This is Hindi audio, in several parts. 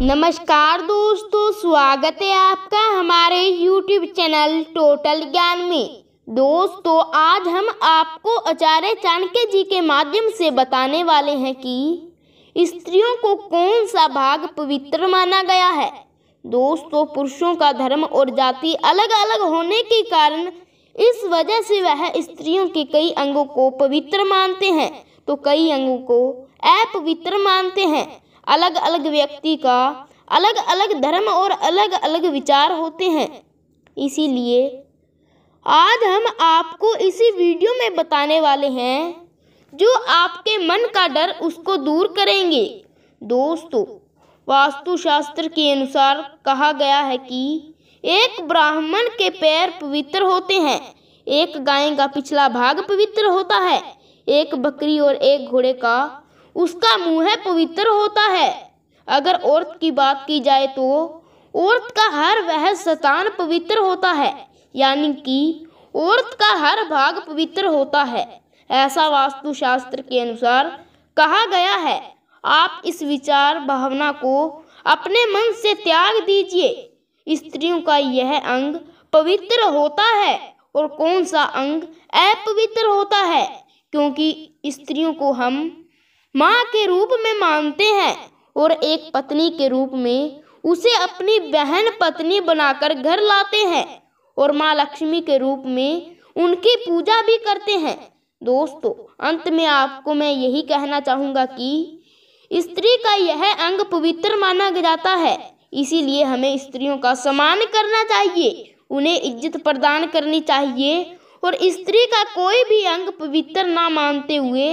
नमस्कार दोस्तों स्वागत है आपका हमारे YouTube चैनल टोटल ज्ञान में दोस्तों आज हम आपको आचार्य चाणक्य जी के माध्यम से बताने वाले हैं कि स्त्रियों को कौन सा भाग पवित्र माना गया है दोस्तों पुरुषों का धर्म और जाति अलग अलग होने के कारण इस वजह से वह स्त्रियों के कई अंगों को पवित्र मानते हैं तो कई अंगों को अपवित्र मानते हैं अलग अलग व्यक्ति का अलग अलग धर्म और अलग अलग विचार होते हैं इसीलिए आज हम आपको इसी वीडियो में बताने वाले हैं जो आपके मन का डर उसको दूर करेंगे दोस्तों वास्तुशास्त्र के अनुसार कहा गया है कि एक ब्राह्मण के पैर पवित्र होते हैं एक गाय का पिछला भाग पवित्र होता है एक बकरी और एक घोड़े का उसका मुंह पवित्र होता है अगर औरत की बात की जाए तो औरत का हर वह स्थान पवित्र होता है यानी कि औरत का हर भाग पवित्र होता है ऐसा वास्तु शास्त्र के अनुसार कहा गया है आप इस विचार भावना को अपने मन से त्याग दीजिए स्त्रियों का यह अंग पवित्र होता है और कौन सा अंग अपवित्र होता है क्योंकि स्त्रियों को हम माँ के रूप में मानते हैं और एक पत्नी के रूप में उसे अपनी बहन पत्नी बनाकर घर लाते हैं और माँ लक्ष्मी के रूप में उनकी पूजा भी करते हैं दोस्तों अंत में आपको मैं यही कहना चाहूँगा कि स्त्री का यह अंग पवित्र माना जाता है इसीलिए हमें स्त्रियों का सम्मान करना चाहिए उन्हें इज्जत प्रदान करनी चाहिए और स्त्री का कोई भी अंग पवित्र ना मानते हुए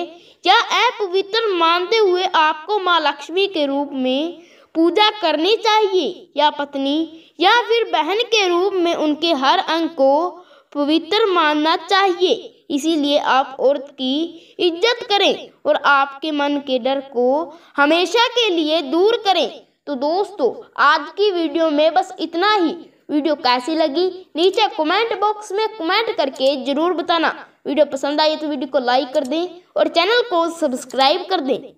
क्या अपवित्र मानते हुए आपको माँ लक्ष्मी के रूप में पूजा करनी चाहिए या पत्नी या फिर बहन के रूप में उनके हर अंग को पवित्र मानना चाहिए इसीलिए आप औरत की इज्जत करें और आपके मन के डर को हमेशा के लिए दूर करें तो दोस्तों आज की वीडियो में बस इतना ही वीडियो कैसी लगी नीचे कमेंट बॉक्स में कमेंट करके ज़रूर बताना वीडियो पसंद आई तो वीडियो को लाइक कर दें और चैनल को सब्सक्राइब कर दें